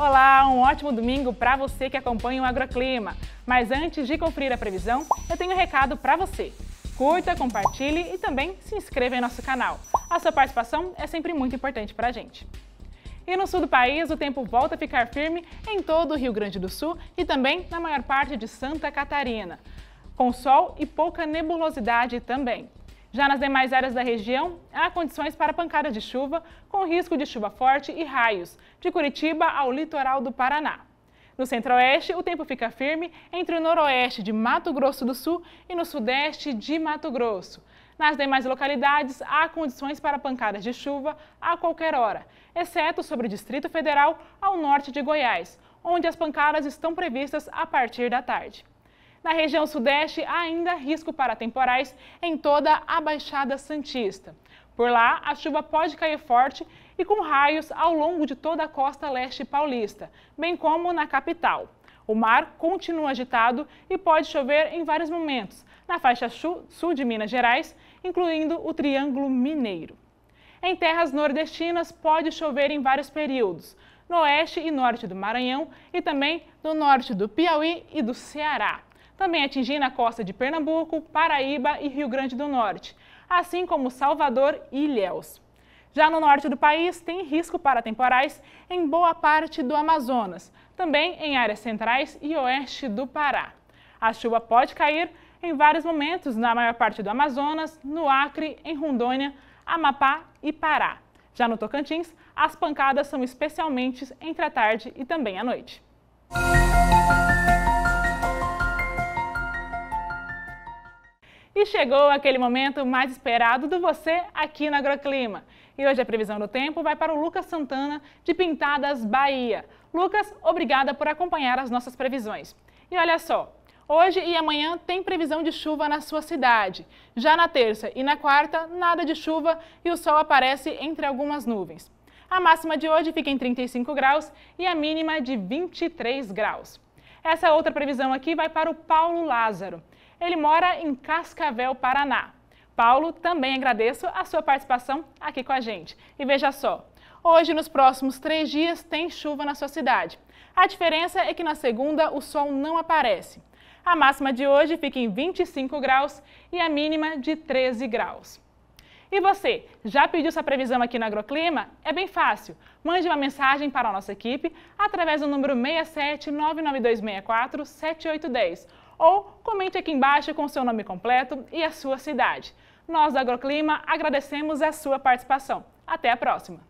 Olá, um ótimo domingo para você que acompanha o Agroclima. Mas antes de conferir a previsão, eu tenho um recado para você. Curta, compartilhe e também se inscreva em nosso canal. A sua participação é sempre muito importante para a gente. E no sul do país, o tempo volta a ficar firme em todo o Rio Grande do Sul e também na maior parte de Santa Catarina, com sol e pouca nebulosidade também. Já nas demais áreas da região, há condições para pancada de chuva, com risco de chuva forte e raios, de Curitiba ao litoral do Paraná. No centro-oeste, o tempo fica firme entre o noroeste de Mato Grosso do Sul e no sudeste de Mato Grosso. Nas demais localidades, há condições para pancadas de chuva a qualquer hora, exceto sobre o Distrito Federal ao norte de Goiás, onde as pancadas estão previstas a partir da tarde. Na região sudeste, ainda risco para temporais em toda a Baixada Santista. Por lá, a chuva pode cair forte e com raios ao longo de toda a costa leste paulista, bem como na capital. O mar continua agitado e pode chover em vários momentos, na faixa sul de Minas Gerais, incluindo o Triângulo Mineiro. Em terras nordestinas, pode chover em vários períodos, no oeste e norte do Maranhão e também no norte do Piauí e do Ceará também atingindo a costa de Pernambuco, Paraíba e Rio Grande do Norte, assim como Salvador e Ilhéus. Já no norte do país, tem risco para temporais em boa parte do Amazonas, também em áreas centrais e oeste do Pará. A chuva pode cair em vários momentos na maior parte do Amazonas, no Acre, em Rondônia, Amapá e Pará. Já no Tocantins, as pancadas são especialmente entre a tarde e também à noite. chegou aquele momento mais esperado do você aqui na Agroclima. E hoje a previsão do tempo vai para o Lucas Santana, de Pintadas, Bahia. Lucas, obrigada por acompanhar as nossas previsões. E olha só, Hoje e amanhã tem previsão de chuva na sua cidade. Já na terça e na quarta, nada de chuva e o sol aparece entre algumas nuvens. A máxima de hoje fica em 35 graus e a mínima de 23 graus. Essa outra previsão aqui vai para o Paulo Lázaro. Ele mora em Cascavel, Paraná. Paulo, também agradeço a sua participação aqui com a gente. E veja só, hoje nos próximos três dias tem chuva na sua cidade. A diferença é que na segunda o sol não aparece. A máxima de hoje fica em 25 graus e a mínima de 13 graus. E você, já pediu sua previsão aqui no Agroclima? É bem fácil. Mande uma mensagem para a nossa equipe através do número 67 99264 7810 ou comente aqui embaixo com seu nome completo e a sua cidade. Nós da Agroclima agradecemos a sua participação. Até a próxima!